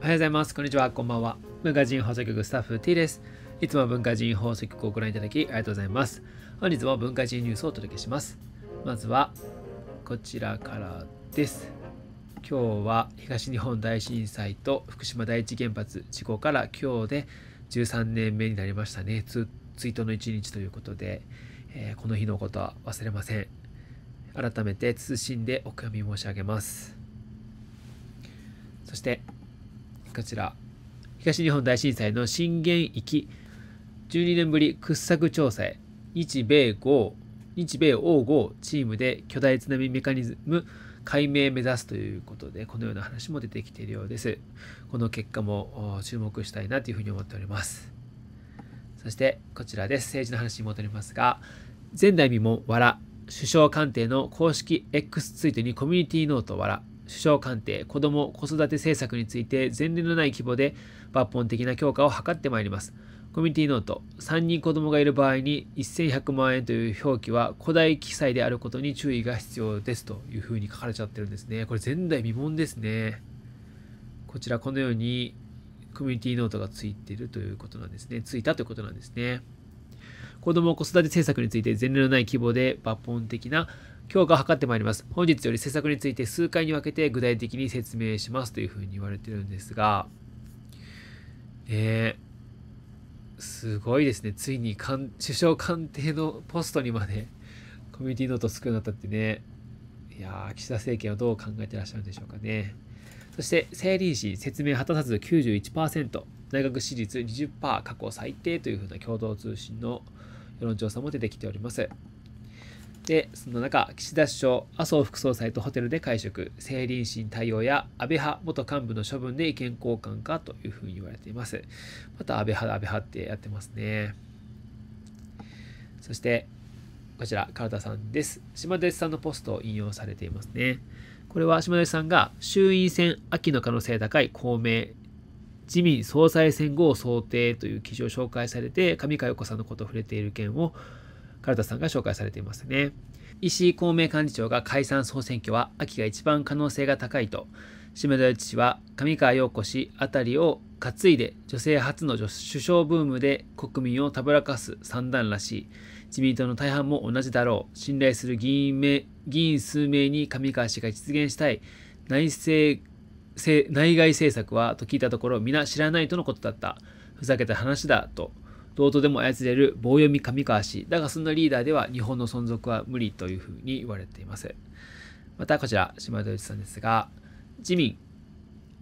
おはようございます。こんにちは。こんばんは。文化人放送局スタッフ T です。いつも文化人放送局をご覧いただきありがとうございます。本日も文化人ニュースをお届けします。まずはこちらからです。今日は東日本大震災と福島第一原発事故から今日で13年目になりましたね。ツイートの一日ということで、えー、この日のことは忘れません。改めて謹んでお悔やみ申し上げます。そしてこちら。東日本大震災の震源域、12年ぶり掘削調査へ、日米豪、日米欧豪チームで巨大津波メカニズム解明目指すということで、このような話も出てきているようです。この結果も注目したいなというふうに思っております。そしてこちらです。政治の話に戻りますが、前代未聞、わら、首相官邸の公式 X ツイートにコミュニティノートわら、首相官邸、子ども・子育て政策について前例のない規模で抜本的な強化を図ってまいります。コミュニティノート、3人子供がいる場合に1100万円という表記は古代記載であることに注意が必要ですというふうに書かれちゃってるんですね。これ前代未聞ですね。こちらこのようにコミュニティノートがついているということなんですね。ついたということなんですね。子ども子育て政策について前例のない規模で抜本的な強化を図ってまいります。本日より政策について数回に分けて具体的に説明しますというふうに言われてるんですが、えー、すごいですね。ついに首相官邸のポストにまでコミュニティノートを作るようになったってね。いや岸田政権はどう考えてらっしゃるんでしょうかね。そして、整理士説明果たさず91%、大学私立20%過去最低というふうな共同通信の世論調査も出てきております。で、その中、岸田首相、麻生副総裁とホテルで会食、政倫審対応や安倍派元幹部の処分で意見交換かというふうに言われています。また安倍派、安倍派ってやってますね。そして、こちら、唐田さんです。島出さんのポストを引用されていますね。これは島出さんが衆院選秋の可能性高い公明自民総裁選後を想定という記事を紹介されて、上川陽子さんのことを触れている件を、カルタさんが紹介されていますね。石井公明幹事長が解散総選挙は秋が一番可能性が高いと、島田内氏は上川陽子氏あたりを担いで女性初の首相ブームで国民をたぶらかす三段らしい。自民党の大半も同じだろう。信頼する議員名議員数名に上川氏が実現したい。内政内外政策はと聞いたところ皆知らないとのことだった。ふざけた話だと。どうとでも操れる棒読み上川氏。だがそんなリーダーでは日本の存続は無理というふうに言われています。またこちら、島田一さんですが、自民、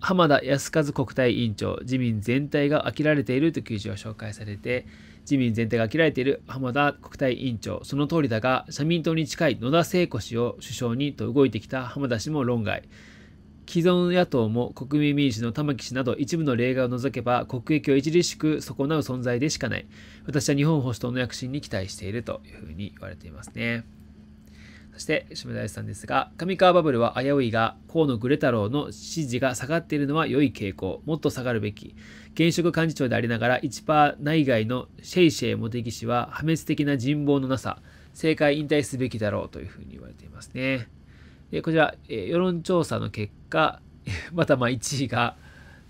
浜田康和国対委員長、自民全体が飽きられているという記事を紹介されて、自民全体が飽きられている浜田国対委員長、その通りだが、社民党に近い野田聖子氏を首相にと動いてきた浜田氏も論外。既存野党も国民民主の玉木氏など一部の例外を除けば国益を著しく損なう存在でしかない私は日本保守党の躍進に期待しているというふうに言われていますねそして下田さんですが上川バブルは危ういが河野グレ太郎の支持が下がっているのは良い傾向もっと下がるべき現職幹事長でありながら1%内外のシェイシェイ茂木氏は破滅的な人望のなさ政界引退すべきだろうというふうに言われていますねで、こちら、えー、世論調査の結果、またまあ1位が、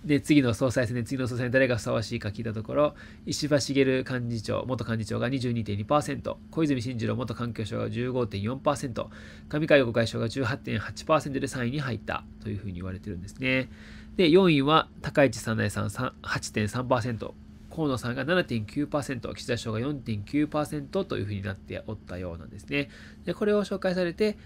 で、次の総裁選で次の総裁に誰がふさわしいか聞いたところ、石破茂幹事長、元幹事長が22.2%、小泉進次郎元環境省が15.4%、上海横外相が18.8%で3位に入ったというふうに言われてるんですね。で、4位は高市早苗さん8.3%、河野さんが7.9%、岸田首相が4.9%というふうになっておったようなんですね。で、これを紹介されて、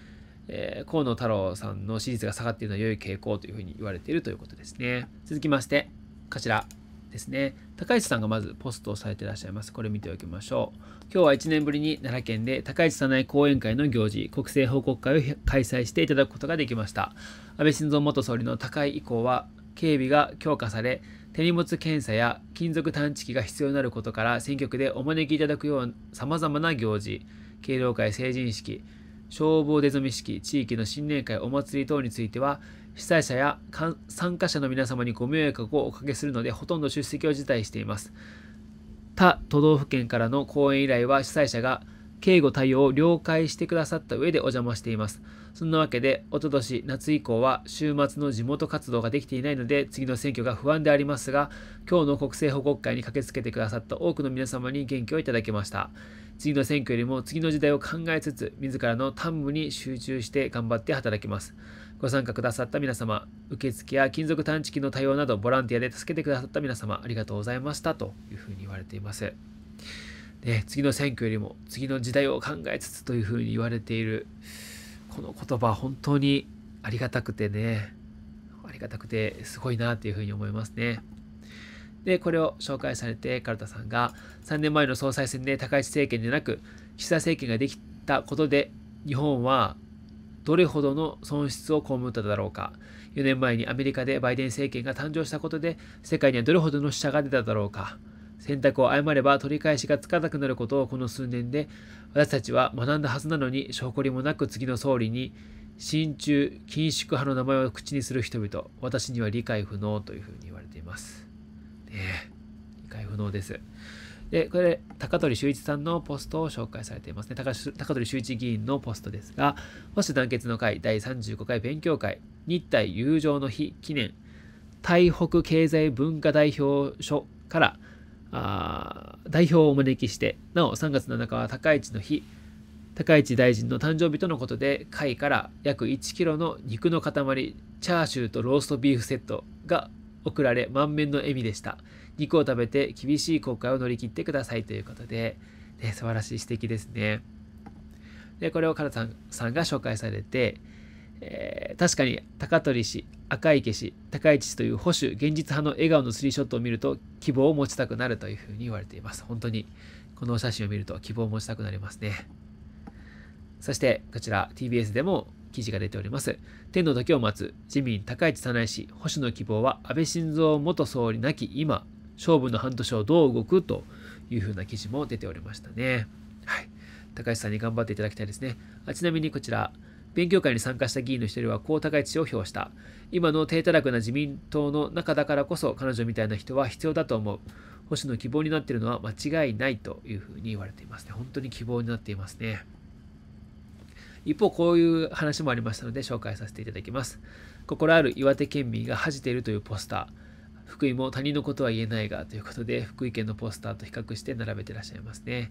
えー、河野太郎さんの支持率が下がっているのは良い傾向というふうに言われているということですね。続きまして、こちらですね。高市さんがまずポストをされていらっしゃいます。これ見ておきましょう。今日は1年ぶりに奈良県で高市早苗後援会の行事、国政報告会を開催していただくことができました。安倍晋三元総理の高い以降は、警備が強化され、手荷物検査や金属探知機が必要になることから選挙区でお招きいただくような様々な行事、敬老会成人式、消防出初式、地域の新年会、お祭り等については、被災者や参加者の皆様にご迷惑をおかけするので、ほとんど出席を辞退しています。他都道府県からの講演依頼は主催者が警護対応を了解してくださった上でお邪魔しています。そんなわけで、おととし夏以降は週末の地元活動ができていないので、次の選挙が不安でありますが、今日の国政報告会に駆けつけてくださった多くの皆様に元気をいただきました。次の選挙よりも次の時代を考えつつ、自らの担務に集中して頑張って働きます。ご参加くださった皆様、受付や金属探知機の対応など、ボランティアで助けてくださった皆様、ありがとうございましたというふうに言われています。ね、次の選挙よりも次の時代を考えつつというふうに言われているこの言葉本当にありがたくてねありがたくてすごいなというふうに思いますね。でこれを紹介されてカルタさんが3年前の総裁選で高市政権でなく岸田政権ができたことで日本はどれほどの損失を被っただろうか4年前にアメリカでバイデン政権が誕生したことで世界にはどれほどの死者が出ただろうか選択を誤れば取り返しがつかなくなることをこの数年で私たちは学んだはずなのに証拠りもなく次の総理に親中緊縮派の名前を口にする人々私には理解不能というふうに言われています。ね理解不能です。で、これ、高取修一さんのポストを紹介されていますね。高取修一議員のポストですが、保守団結の会第35回勉強会、日体友情の日記念、台北経済文化代表所からあ代表をお招きしてなお3月7日は高市の日高市大臣の誕生日とのことで会から約1キロの肉の塊チャーシューとローストビーフセットが送られ満面の笑みでした肉を食べて厳しい後悔を乗り切ってくださいということで、ね、素晴らしい指摘ですねでこれを唐さんさんが紹介されて、えー、確かに高取氏赤池氏、高市氏という保守、現実派の笑顔のスリーショットを見ると希望を持ちたくなるというふうに言われています。本当にこのお写真を見ると希望を持ちたくなりますね。そしてこちら TBS でも記事が出ております。天の時を待つ自民高市早苗氏、保守の希望は安倍晋三元総理なき今、勝負の半年をどう動くというふうな記事も出ておりましたね。はい。高橋さんに頑張っていただきたいですね。あちなみにこちら、勉強会に参加した議員の一人はこう高い地を表した。今の低たらくな自民党の中だからこそ彼女みたいな人は必要だと思う。保守の希望になっているのは間違いないというふうに言われていますね。本当に希望になっていますね。一方、こういう話もありましたので紹介させていただきます。心ある岩手県民が恥じているというポスター。福井も他人のことは言えないがということで、福井県のポスターと比較して並べてらっしゃいますね。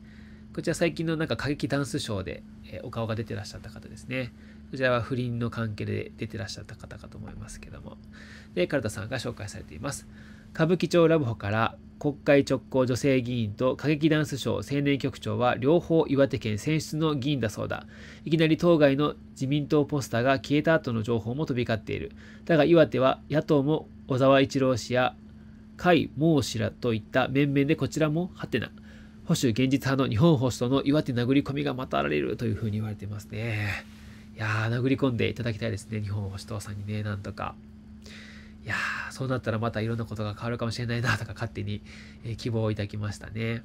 こちら最近のなんか歌劇ダンスショーで、えー、お顔が出てらっしゃった方ですね。こちらは不倫の関係で出てらっしゃった方かと思いますけども。で、カルタさんが紹介されています。歌舞伎町ラブホから国会直行女性議員と歌劇ダンス賞青年局長は両方岩手県選出の議員だそうだ。いきなり当該の自民党ポスターが消えた後の情報も飛び交っている。だが岩手は野党も小沢一郎氏や甲斐孟氏らといった面々でこちらもハテナ。保守現実派の日本保守との岩手殴り込みがまたられるというふうに言われてますね。いやー、殴り込んでいただきたいですね、日本保守党さんにね、なんとか。いやー、そうなったらまたいろんなことが変わるかもしれないなとか勝手に、え希望をいただきましたね。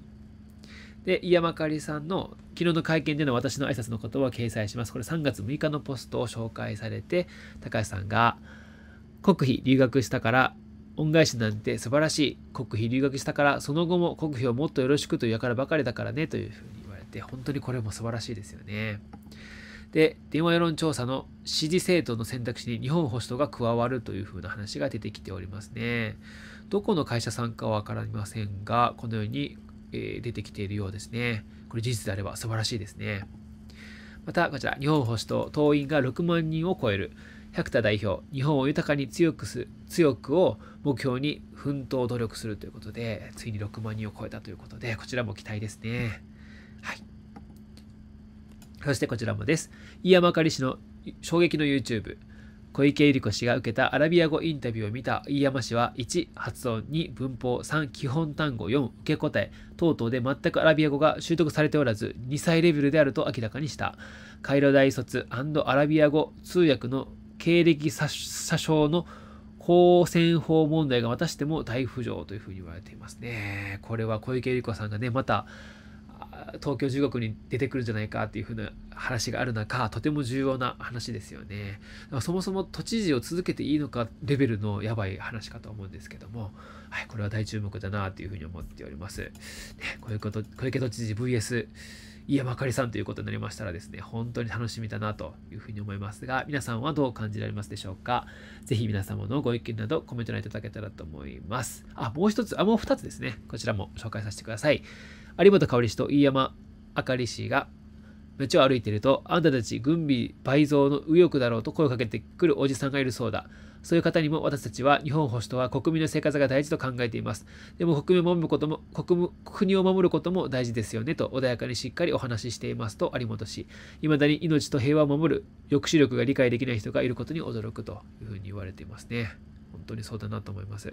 で、井山かりさんの昨日の会見での私の挨拶のことを掲載します。これ3月6日のポストを紹介されて、高橋さんが、国費留学したから恩返しなんて素晴らしい。国費留学したから、その後も国費をもっとよろしくとやからばかりだからね、というふうに言われて、本当にこれも素晴らしいですよね。で、電話世論調査の支持政党の選択肢に日本保守党が加わるというふうな話が出てきておりますね。どこの会社さんかはわかりませんが、このように、え出てきているようですね。これ事実であれば素晴らしいですね。また、こちら、日本保守党、党員が6万人を超える。百田代表、日本を豊かに強くす、強くを目標に奮闘努力するということで、ついに6万人を超えたということで、こちらも期待ですね。はい。そしてこちらもです。飯山あかり氏の衝撃の YouTube。小池百合子氏が受けたアラビア語インタビューを見た飯山氏は1発音2文法3基本単語4受け答え等々で全くアラビア語が習得されておらず2歳レベルであると明らかにしたカイロ大卒アラビア語通訳の経歴詐称の公選法問題がまたしても大浮上というふうに言われていますね。これは小池百合子さんがね、また東京中国に出てくるんじゃないかっていうふうな話がある中、とても重要な話ですよね。そもそも都知事を続けていいのかレベルのやばい話かと思うんですけども、はい、これは大注目だなというふうに思っております。ね、小池小池都知事 VS 家ばかりさんということになりましたらですね、本当に楽しみだなというふうに思いますが、皆さんはどう感じられますでしょうかぜひ皆様のご意見などコメント欄いただけたらと思います。あ、もう一つ、あ、もう二つですね。こちらも紹介させてください。有本香里氏と飯山あかり氏が街を歩いていると、あんたたち軍備倍増の右翼だろうと声をかけてくるおじさんがいるそうだ。そういう方にも私たちは日本保守とは国民の生活が大事と考えています。でも国民を守ることも、国国を守ることも大事ですよねと穏やかにしっかりお話ししていますと有本氏。未だに命と平和を守る抑止力が理解できない人がいることに驚くというふうに言われていますね。本当にそうだなと思います。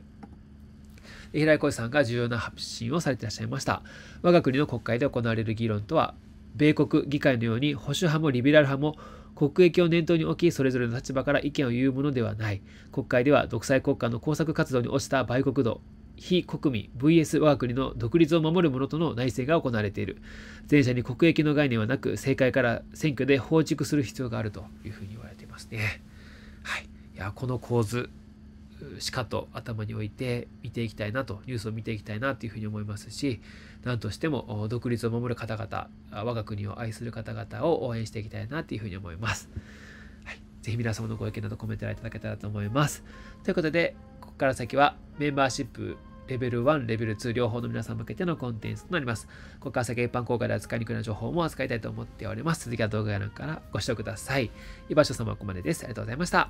平井浩さんが重要な発信をされていらっしゃいました。我が国の国会で行われる議論とは、米国議会のように保守派もリベラル派も国益を念頭に置き、それぞれの立場から意見を言うものではない。国会では独裁国家の工作活動に落ちた売国度、非国民 VS 我が国の独立を守る者との内政が行われている。前者に国益の概念はなく、政界から選挙で放逐する必要があるというふうに言われていますね。はい。いや、この構図、しかと頭に置いて見ていきたいなと、ニュースを見ていきたいなというふうに思いますし、何としても独立を守る方々、我が国を愛する方々を応援していきたいなというふうに思います。はい、ぜひ皆様のご意見などコメントいただけたらと思います。ということで、ここから先はメンバーシップレベル1、レベル2両方の皆さん向けてのコンテンツとなります。ここから先は一般公開で扱いにくいな情報も扱いたいと思っております。続きは動画や欄からご視聴ください。居場所様はここまでです。ありがとうございました。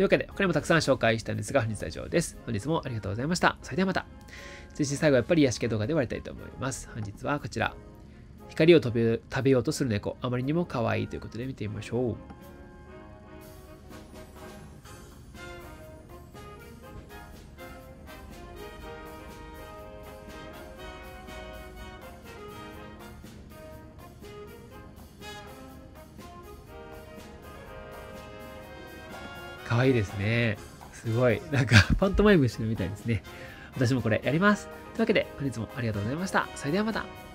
というわけで、他にもたくさん紹介したんですが、本日は以上です。本日もありがとうございました。それではまた。そして最後はやっぱり癒し系動画で終わりたいと思います。本日はこちら。光を食べようとする猫、あまりにも可愛いということで見てみましょう。可愛いですね。すごい。なんか、パントマイムしてるみたいですね。私もこれやります。というわけで、本日もありがとうございました。それではまた。